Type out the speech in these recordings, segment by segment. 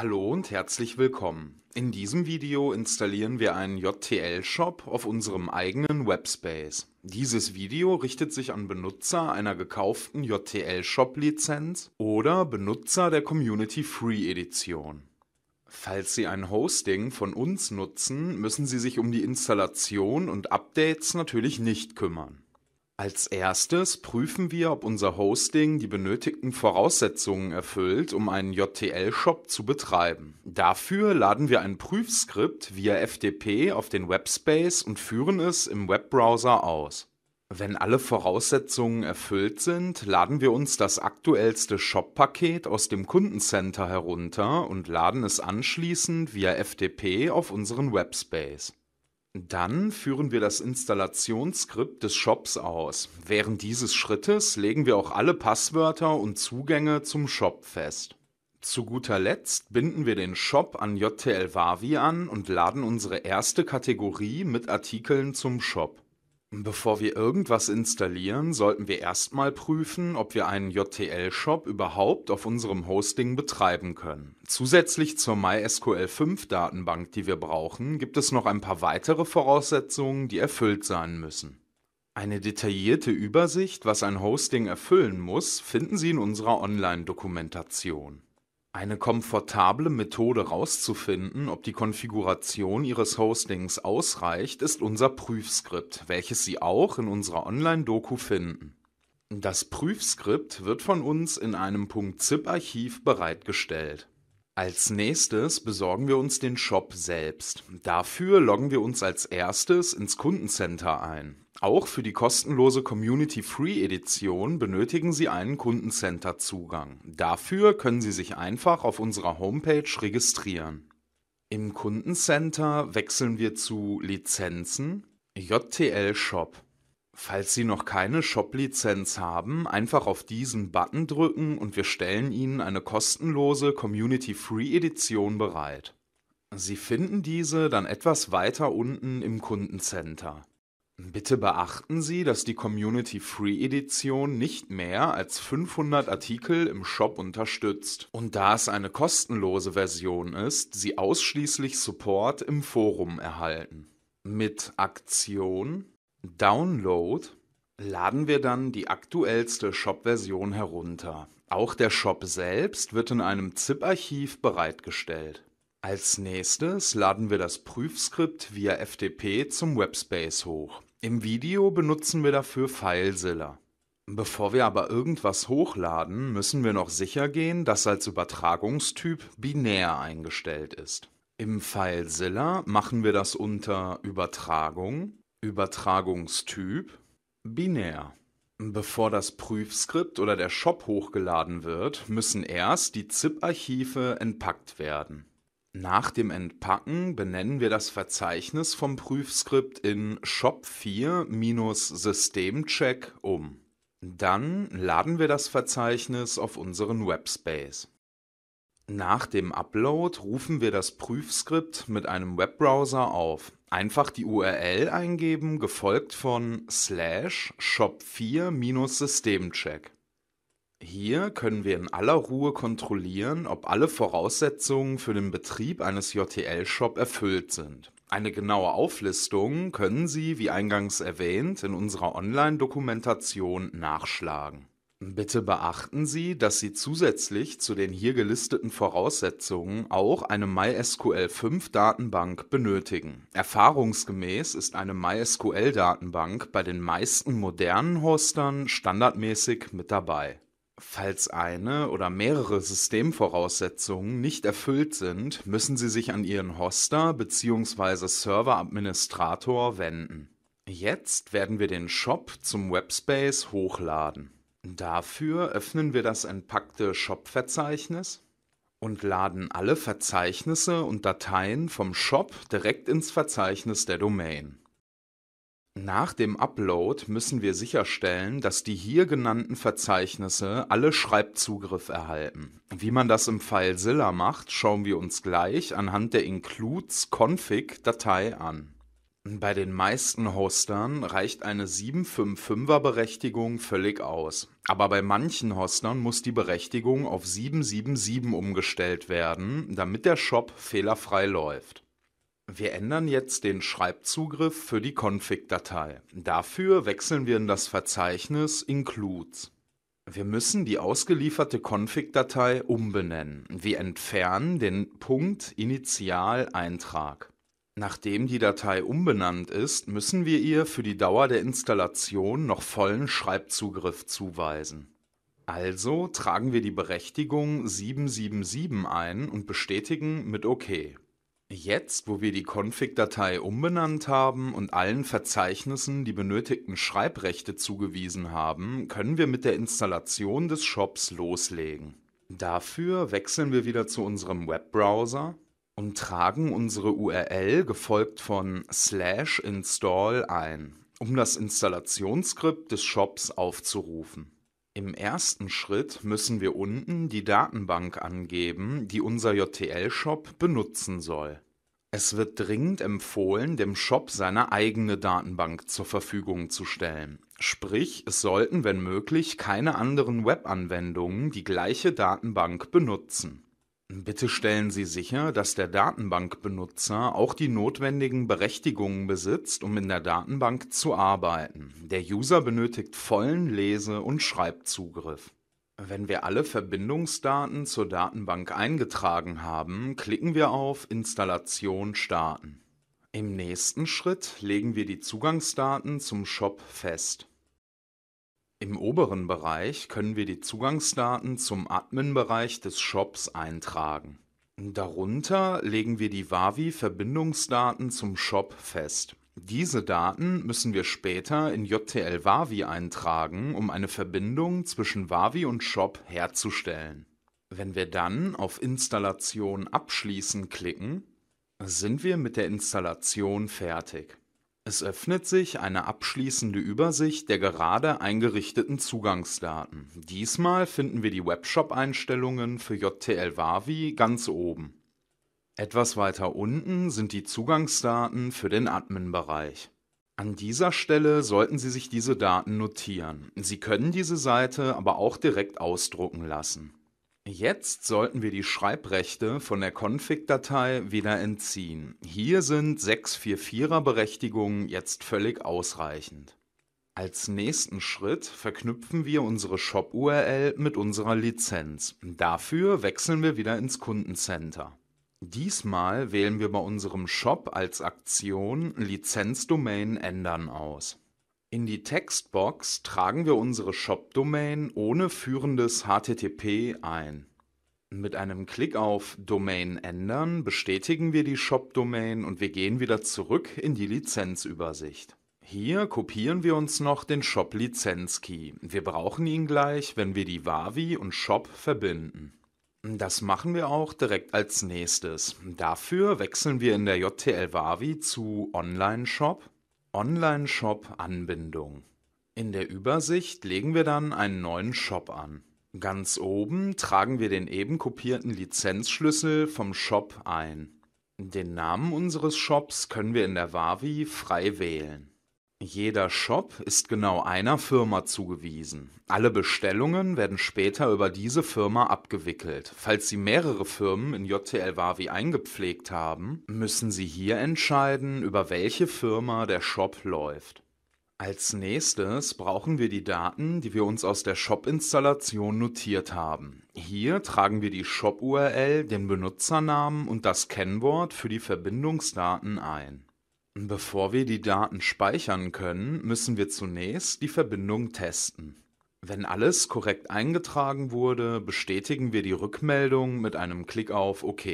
Hallo und herzlich willkommen. In diesem Video installieren wir einen JTL-Shop auf unserem eigenen Webspace. Dieses Video richtet sich an Benutzer einer gekauften JTL-Shop-Lizenz oder Benutzer der Community Free Edition. Falls Sie ein Hosting von uns nutzen, müssen Sie sich um die Installation und Updates natürlich nicht kümmern. Als erstes prüfen wir, ob unser Hosting die benötigten Voraussetzungen erfüllt, um einen JTL-Shop zu betreiben. Dafür laden wir ein Prüfskript via FTP auf den Webspace und führen es im Webbrowser aus. Wenn alle Voraussetzungen erfüllt sind, laden wir uns das aktuellste Shop-Paket aus dem Kundencenter herunter und laden es anschließend via FTP auf unseren Webspace. Dann führen wir das Installationsskript des Shops aus. Während dieses Schrittes legen wir auch alle Passwörter und Zugänge zum Shop fest. Zu guter Letzt binden wir den Shop an JTL Wavi an und laden unsere erste Kategorie mit Artikeln zum Shop. Bevor wir irgendwas installieren, sollten wir erstmal prüfen, ob wir einen JTL-Shop überhaupt auf unserem Hosting betreiben können. Zusätzlich zur MySQL 5 Datenbank, die wir brauchen, gibt es noch ein paar weitere Voraussetzungen, die erfüllt sein müssen. Eine detaillierte Übersicht, was ein Hosting erfüllen muss, finden Sie in unserer Online-Dokumentation. Eine komfortable Methode herauszufinden, ob die Konfiguration Ihres Hostings ausreicht, ist unser Prüfskript, welches Sie auch in unserer Online-Doku finden. Das Prüfskript wird von uns in einem .zip-Archiv bereitgestellt. Als nächstes besorgen wir uns den Shop selbst. Dafür loggen wir uns als erstes ins Kundencenter ein. Auch für die kostenlose Community Free Edition benötigen Sie einen Kundencenter-Zugang. Dafür können Sie sich einfach auf unserer Homepage registrieren. Im Kundencenter wechseln wir zu Lizenzen JTL Shop. Falls Sie noch keine Shop-Lizenz haben, einfach auf diesen Button drücken und wir stellen Ihnen eine kostenlose Community Free Edition bereit. Sie finden diese dann etwas weiter unten im Kundencenter. Bitte beachten Sie, dass die Community Free Edition nicht mehr als 500 Artikel im Shop unterstützt und da es eine kostenlose Version ist, Sie ausschließlich Support im Forum erhalten. Mit Aktion Download laden wir dann die aktuellste Shop-Version herunter. Auch der Shop selbst wird in einem ZIP-Archiv bereitgestellt. Als nächstes laden wir das Prüfskript via FTP zum Webspace hoch. Im Video benutzen wir dafür FileZilla. Bevor wir aber irgendwas hochladen, müssen wir noch sicher gehen, dass als Übertragungstyp binär eingestellt ist. Im FileZilla machen wir das unter Übertragung, Übertragungstyp, binär. Bevor das Prüfskript oder der Shop hochgeladen wird, müssen erst die ZIP-Archive entpackt werden. Nach dem Entpacken benennen wir das Verzeichnis vom Prüfskript in shop4-systemcheck um. Dann laden wir das Verzeichnis auf unseren Webspace. Nach dem Upload rufen wir das Prüfskript mit einem Webbrowser auf. Einfach die URL eingeben, gefolgt von slash shop4-systemcheck. Hier können wir in aller Ruhe kontrollieren, ob alle Voraussetzungen für den Betrieb eines JTL-Shop erfüllt sind. Eine genaue Auflistung können Sie, wie eingangs erwähnt, in unserer Online-Dokumentation nachschlagen. Bitte beachten Sie, dass Sie zusätzlich zu den hier gelisteten Voraussetzungen auch eine MySQL 5 Datenbank benötigen. Erfahrungsgemäß ist eine MySQL Datenbank bei den meisten modernen Hostern standardmäßig mit dabei. Falls eine oder mehrere Systemvoraussetzungen nicht erfüllt sind, müssen Sie sich an Ihren Hoster bzw. Serveradministrator wenden. Jetzt werden wir den Shop zum Webspace hochladen. Dafür öffnen wir das entpackte Shop-Verzeichnis und laden alle Verzeichnisse und Dateien vom Shop direkt ins Verzeichnis der Domain. Nach dem Upload müssen wir sicherstellen, dass die hier genannten Verzeichnisse alle Schreibzugriff erhalten. Wie man das im FileZilla macht, schauen wir uns gleich anhand der Includes-Config-Datei an. Bei den meisten Hostern reicht eine 755er Berechtigung völlig aus. Aber bei manchen Hostern muss die Berechtigung auf 777 umgestellt werden, damit der Shop fehlerfrei läuft. Wir ändern jetzt den Schreibzugriff für die Config-Datei. Dafür wechseln wir in das Verzeichnis Includes. Wir müssen die ausgelieferte Config-Datei umbenennen. Wir entfernen den Punkt Initial-Eintrag. Nachdem die Datei umbenannt ist, müssen wir ihr für die Dauer der Installation noch vollen Schreibzugriff zuweisen. Also tragen wir die Berechtigung 777 ein und bestätigen mit OK. Jetzt, wo wir die Config-Datei umbenannt haben und allen Verzeichnissen die benötigten Schreibrechte zugewiesen haben, können wir mit der Installation des Shops loslegen. Dafür wechseln wir wieder zu unserem Webbrowser und tragen unsere URL gefolgt von slash install ein, um das Installationsskript des Shops aufzurufen. Im ersten Schritt müssen wir unten die Datenbank angeben, die unser JTL-Shop benutzen soll. Es wird dringend empfohlen, dem Shop seine eigene Datenbank zur Verfügung zu stellen. Sprich, es sollten, wenn möglich, keine anderen Webanwendungen die gleiche Datenbank benutzen. Bitte stellen Sie sicher, dass der Datenbankbenutzer auch die notwendigen Berechtigungen besitzt, um in der Datenbank zu arbeiten. Der User benötigt vollen Lese- und Schreibzugriff. Wenn wir alle Verbindungsdaten zur Datenbank eingetragen haben, klicken wir auf Installation starten. Im nächsten Schritt legen wir die Zugangsdaten zum Shop fest. Im oberen Bereich können wir die Zugangsdaten zum Admin-Bereich des Shops eintragen. Darunter legen wir die Wavi-Verbindungsdaten zum Shop fest. Diese Daten müssen wir später in JTL Wavi eintragen, um eine Verbindung zwischen Wavi und Shop herzustellen. Wenn wir dann auf Installation abschließen klicken, sind wir mit der Installation fertig. Es öffnet sich eine abschließende Übersicht der gerade eingerichteten Zugangsdaten. Diesmal finden wir die Webshop-Einstellungen für JTL Wavi ganz oben. Etwas weiter unten sind die Zugangsdaten für den Admin-Bereich. An dieser Stelle sollten Sie sich diese Daten notieren. Sie können diese Seite aber auch direkt ausdrucken lassen. Jetzt sollten wir die Schreibrechte von der Config-Datei wieder entziehen. Hier sind 644er Berechtigungen jetzt völlig ausreichend. Als nächsten Schritt verknüpfen wir unsere Shop-URL mit unserer Lizenz. Dafür wechseln wir wieder ins Kundencenter. Diesmal wählen wir bei unserem Shop als Aktion Lizenzdomain ändern aus. In die Textbox tragen wir unsere Shop-Domain ohne führendes HTTP ein. Mit einem Klick auf Domain ändern bestätigen wir die Shop-Domain und wir gehen wieder zurück in die Lizenzübersicht. Hier kopieren wir uns noch den Shop-Lizenz-Key. Wir brauchen ihn gleich, wenn wir die Wavi und Shop verbinden. Das machen wir auch direkt als nächstes. Dafür wechseln wir in der JTL Wavi zu Online-Shop Online-Shop-Anbindung. In der Übersicht legen wir dann einen neuen Shop an. Ganz oben tragen wir den eben kopierten Lizenzschlüssel vom Shop ein. Den Namen unseres Shops können wir in der WAVI frei wählen. Jeder Shop ist genau einer Firma zugewiesen. Alle Bestellungen werden später über diese Firma abgewickelt. Falls Sie mehrere Firmen in JTL Wavi eingepflegt haben, müssen Sie hier entscheiden, über welche Firma der Shop läuft. Als nächstes brauchen wir die Daten, die wir uns aus der Shop-Installation notiert haben. Hier tragen wir die Shop-URL, den Benutzernamen und das Kennwort für die Verbindungsdaten ein. Bevor wir die Daten speichern können, müssen wir zunächst die Verbindung testen. Wenn alles korrekt eingetragen wurde, bestätigen wir die Rückmeldung mit einem Klick auf OK.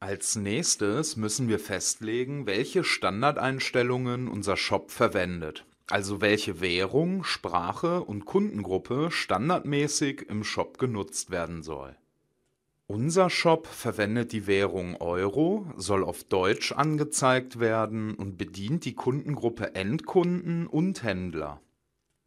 Als nächstes müssen wir festlegen, welche Standardeinstellungen unser Shop verwendet, also welche Währung, Sprache und Kundengruppe standardmäßig im Shop genutzt werden soll. Unser Shop verwendet die Währung Euro, soll auf Deutsch angezeigt werden und bedient die Kundengruppe Endkunden und Händler.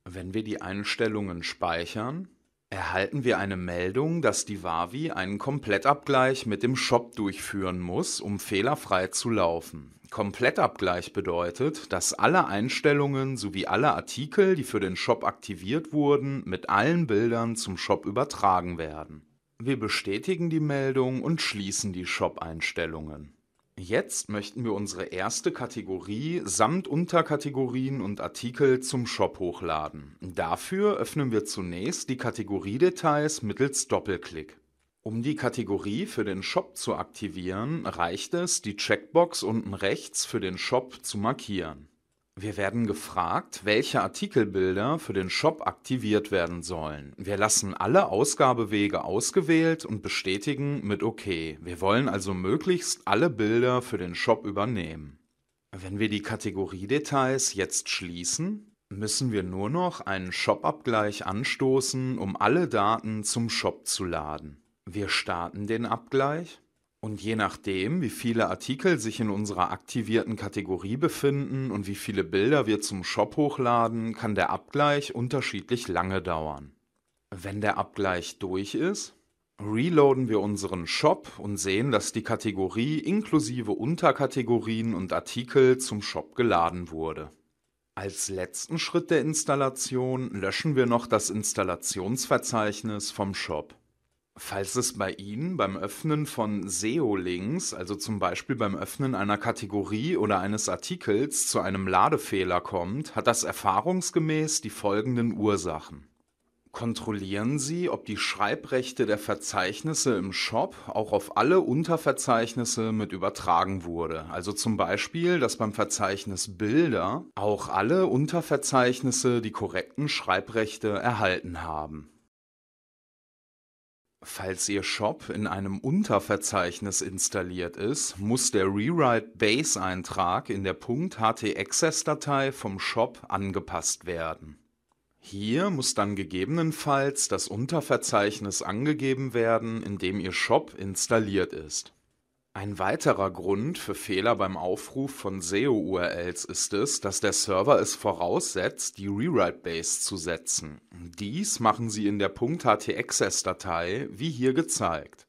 Wenn wir die Einstellungen speichern, erhalten wir eine Meldung, dass die Wavi einen Komplettabgleich mit dem Shop durchführen muss, um fehlerfrei zu laufen. Komplettabgleich bedeutet, dass alle Einstellungen sowie alle Artikel, die für den Shop aktiviert wurden, mit allen Bildern zum Shop übertragen werden. Wir bestätigen die Meldung und schließen die Shop-Einstellungen. Jetzt möchten wir unsere erste Kategorie samt Unterkategorien und Artikel zum Shop hochladen. Dafür öffnen wir zunächst die Kategoriedetails mittels Doppelklick. Um die Kategorie für den Shop zu aktivieren, reicht es, die Checkbox unten rechts für den Shop zu markieren. Wir werden gefragt, welche Artikelbilder für den Shop aktiviert werden sollen. Wir lassen alle Ausgabewege ausgewählt und bestätigen mit OK. Wir wollen also möglichst alle Bilder für den Shop übernehmen. Wenn wir die Kategoriedetails jetzt schließen, müssen wir nur noch einen Shop-Abgleich anstoßen, um alle Daten zum Shop zu laden. Wir starten den Abgleich und je nachdem, wie viele Artikel sich in unserer aktivierten Kategorie befinden und wie viele Bilder wir zum Shop hochladen, kann der Abgleich unterschiedlich lange dauern. Wenn der Abgleich durch ist, reloaden wir unseren Shop und sehen, dass die Kategorie inklusive Unterkategorien und Artikel zum Shop geladen wurde. Als letzten Schritt der Installation löschen wir noch das Installationsverzeichnis vom Shop. Falls es bei Ihnen beim Öffnen von SEO-Links, also zum Beispiel beim Öffnen einer Kategorie oder eines Artikels, zu einem Ladefehler kommt, hat das erfahrungsgemäß die folgenden Ursachen. Kontrollieren Sie, ob die Schreibrechte der Verzeichnisse im Shop auch auf alle Unterverzeichnisse mit übertragen wurde. Also zum Beispiel, dass beim Verzeichnis Bilder auch alle Unterverzeichnisse die korrekten Schreibrechte erhalten haben. Falls Ihr Shop in einem Unterverzeichnis installiert ist, muss der Rewrite-Base-Eintrag in der .htaccess-Datei vom Shop angepasst werden. Hier muss dann gegebenenfalls das Unterverzeichnis angegeben werden, in dem Ihr Shop installiert ist ein weiterer Grund für Fehler beim Aufruf von SEO-URLs ist es, dass der Server es voraussetzt, die Rewrite-Base zu setzen. Dies machen sie in der .htaccess-Datei, wie hier gezeigt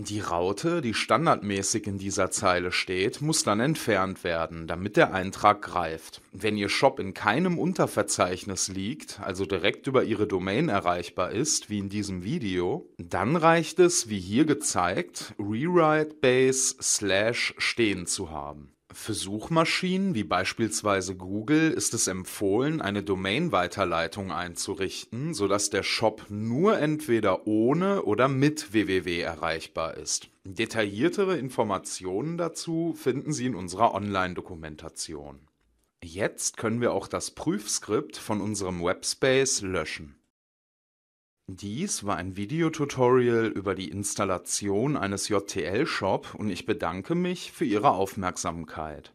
die Raute, die standardmäßig in dieser Zeile steht, muss dann entfernt werden, damit der Eintrag greift. Wenn Ihr Shop in keinem Unterverzeichnis liegt, also direkt über Ihre Domain erreichbar ist, wie in diesem Video, dann reicht es, wie hier gezeigt, Rewrite Base slash stehen zu haben. Für Suchmaschinen wie beispielsweise Google ist es empfohlen, eine Domain-Weiterleitung einzurichten, sodass der Shop nur entweder ohne oder mit www erreichbar ist. Detailliertere Informationen dazu finden Sie in unserer Online-Dokumentation. Jetzt können wir auch das Prüfskript von unserem Webspace löschen dies war ein Videotutorial über die Installation eines JTL-Shop und ich bedanke mich für Ihre Aufmerksamkeit.